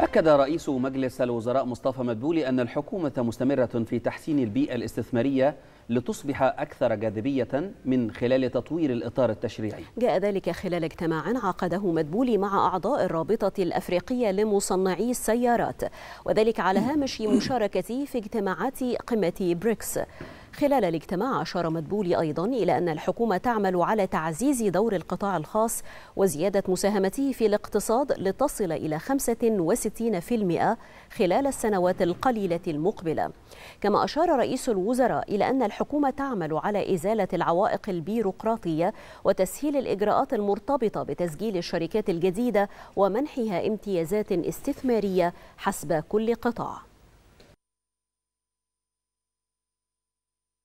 أكد رئيس مجلس الوزراء مصطفى مدبولي أن الحكومة مستمرة في تحسين البيئة الاستثمارية لتصبح أكثر جاذبية من خلال تطوير الإطار التشريعي جاء ذلك خلال اجتماع عقده مدبولي مع أعضاء الرابطة الأفريقية لمصنعي السيارات وذلك على هامش مشاركته في اجتماعات قمة بريكس خلال الاجتماع أشار مدبولي أيضا إلى أن الحكومة تعمل على تعزيز دور القطاع الخاص وزيادة مساهمته في الاقتصاد لتصل إلى 65% خلال السنوات القليلة المقبلة كما أشار رئيس الوزراء إلى أن الحكومة تعمل على إزالة العوائق البيروقراطية وتسهيل الإجراءات المرتبطة بتسجيل الشركات الجديدة ومنحها امتيازات استثمارية حسب كل قطاع